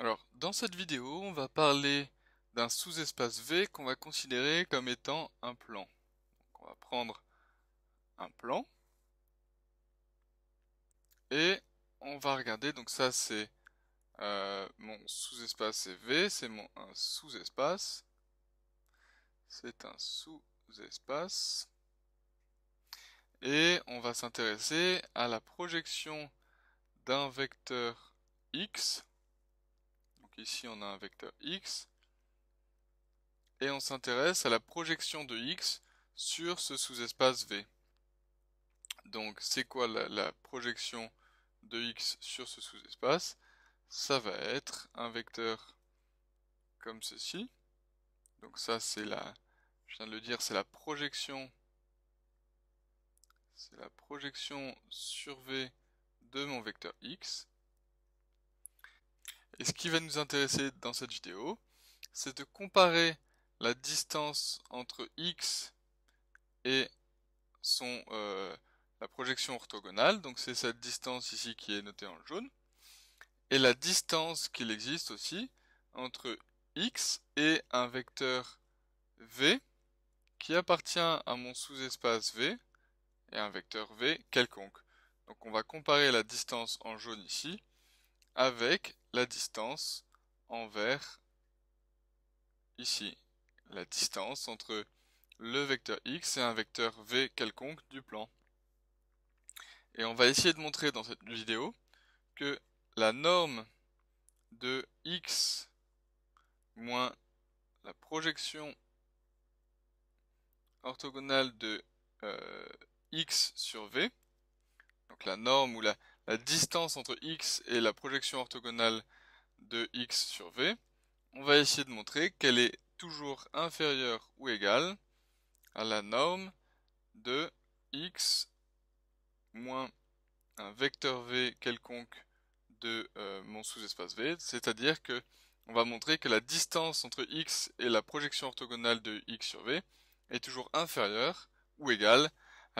Alors, dans cette vidéo, on va parler d'un sous-espace V qu'on va considérer comme étant un plan. on va prendre un plan et on va regarder, donc ça c'est euh, mon sous-espace V, c'est un sous-espace. C'est un sous-espace. Et on va s'intéresser à la projection d'un vecteur X Ici, on a un vecteur x. Et on s'intéresse à la projection de x sur ce sous-espace V. Donc, c'est quoi la, projection de x sur ce sous-espace Ça va être un vecteur comme ceci. Donc ça, c'est la, je viens de le dire, c'est la projection, c'est la projection sur V de mon vecteur x. Et ce qui va nous intéresser dans cette vidéo, c'est de comparer la distance entre x et son, euh, la projection orthogonale, donc c'est cette distance ici qui est notée en jaune, et la distance qu'il existe aussi entre x et un vecteur v qui appartient à mon sous-espace v et un vecteur v quelconque. Donc on va comparer la distance en jaune ici avec la distance envers ici, la distance entre le vecteur x et un vecteur v quelconque du plan. Et on va essayer de montrer dans cette vidéo que la norme de x moins la projection orthogonale de euh, x sur v, donc la norme ou la la distance entre x et la projection orthogonale de x sur v, on va essayer de montrer qu'elle est toujours inférieure ou égale à la norme de x moins un vecteur v quelconque de euh, mon sous-espace v, c'est-à-dire que on va montrer que la distance entre x et la projection orthogonale de x sur v est toujours inférieure ou égale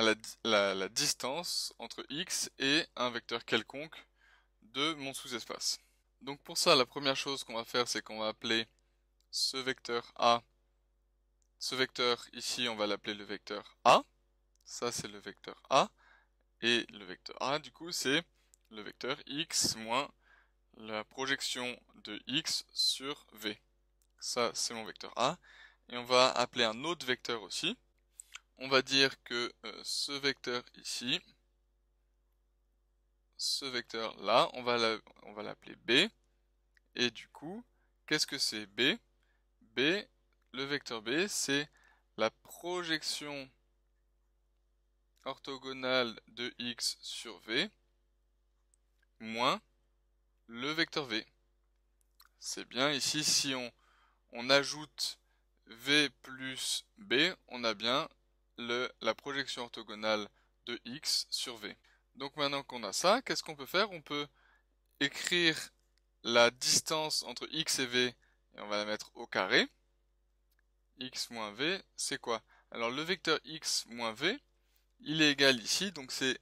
la, la distance entre x et un vecteur quelconque de mon sous-espace. Donc pour ça, la première chose qu'on va faire, c'est qu'on va appeler ce vecteur A. Ce vecteur ici, on va l'appeler le vecteur A. Ça, c'est le vecteur A. Et le vecteur A, du coup, c'est le vecteur x moins la projection de x sur V. Ça, c'est mon vecteur A. Et on va appeler un autre vecteur aussi on va dire que euh, ce vecteur ici, ce vecteur là, on va l'appeler B. Et du coup, qu'est-ce que c'est B B, le vecteur B, c'est la projection orthogonale de x sur v moins le vecteur v. C'est bien, ici si on, on ajoute v plus b, on a bien la projection orthogonale de x sur v. Donc maintenant qu'on a ça, qu'est-ce qu'on peut faire On peut écrire la distance entre x et v, et on va la mettre au carré. x moins v, c'est quoi Alors le vecteur x moins v, il est égal ici, donc c'est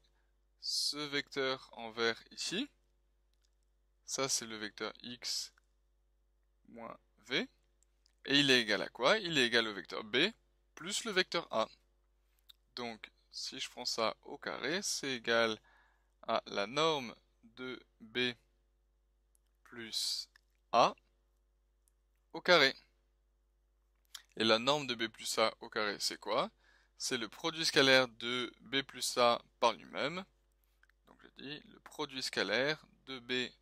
ce vecteur en vert ici. Ça c'est le vecteur x moins v. Et il est égal à quoi Il est égal au vecteur b plus le vecteur a. Donc, si je prends ça au carré, c'est égal à la norme de B plus A au carré. Et la norme de B plus A au carré, c'est quoi C'est le produit scalaire de B plus A par lui-même. Donc je dis le produit scalaire de B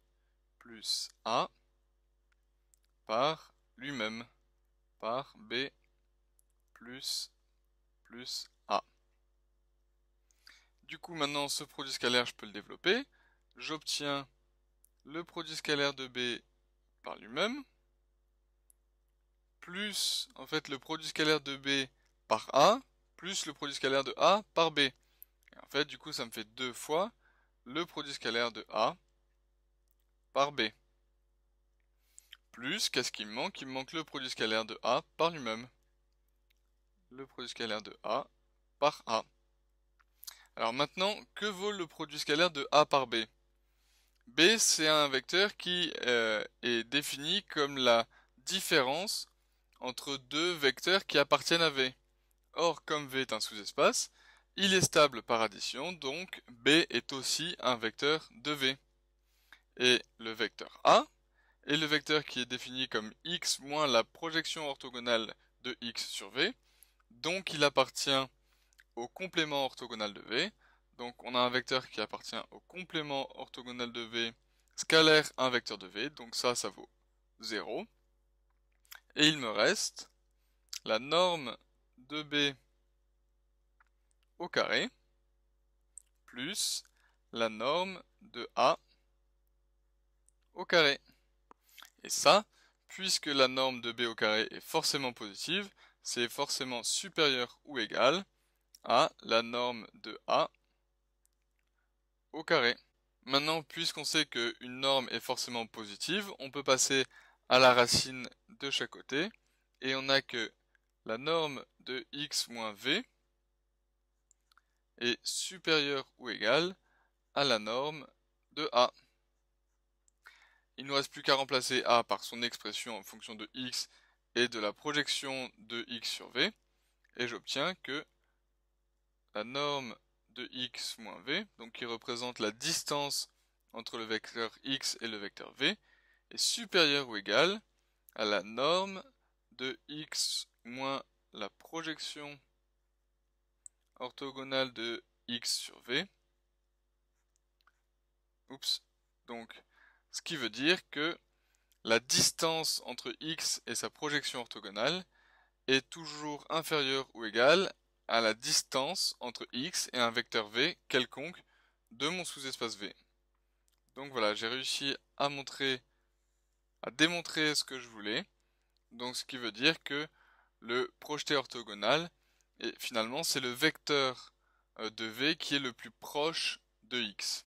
plus A par lui-même, par B plus, plus du coup, maintenant, ce produit scalaire, je peux le développer. J'obtiens le produit scalaire de B par lui-même, plus en fait le produit scalaire de B par A, plus le produit scalaire de A par B. en fait, du coup, ça me fait deux fois le produit scalaire de A par B. Plus, qu'est-ce qu'il me manque Il me manque le produit scalaire de A par lui-même. Le produit scalaire de A par A. Alors maintenant, que vaut le produit scalaire de A par B B, c'est un vecteur qui euh, est défini comme la différence entre deux vecteurs qui appartiennent à V. Or, comme V est un sous-espace, il est stable par addition, donc B est aussi un vecteur de V. Et le vecteur A est le vecteur qui est défini comme x moins la projection orthogonale de x sur V, donc il appartient au complément orthogonal de V. Donc on a un vecteur qui appartient au complément orthogonal de V scalaire un vecteur de V, donc ça, ça vaut 0. Et il me reste la norme de B au carré plus la norme de A au carré. Et ça, puisque la norme de B au carré est forcément positive, c'est forcément supérieur ou égal à la norme de a au carré. Maintenant, puisqu'on sait qu'une norme est forcément positive, on peut passer à la racine de chaque côté, et on a que la norme de x moins v est supérieure ou égale à la norme de a. Il ne nous reste plus qu'à remplacer a par son expression en fonction de x et de la projection de x sur v, et j'obtiens que la norme de x moins v, donc qui représente la distance entre le vecteur x et le vecteur v, est supérieure ou égale à la norme de x moins la projection orthogonale de x sur v. Oups. Donc, ce qui veut dire que la distance entre x et sa projection orthogonale est toujours inférieure ou égale à la distance entre x et un vecteur v quelconque de mon sous-espace v. Donc voilà, j'ai réussi à montrer, à démontrer ce que je voulais. Donc ce qui veut dire que le projeté orthogonal, et finalement c'est le vecteur euh, de v qui est le plus proche de x.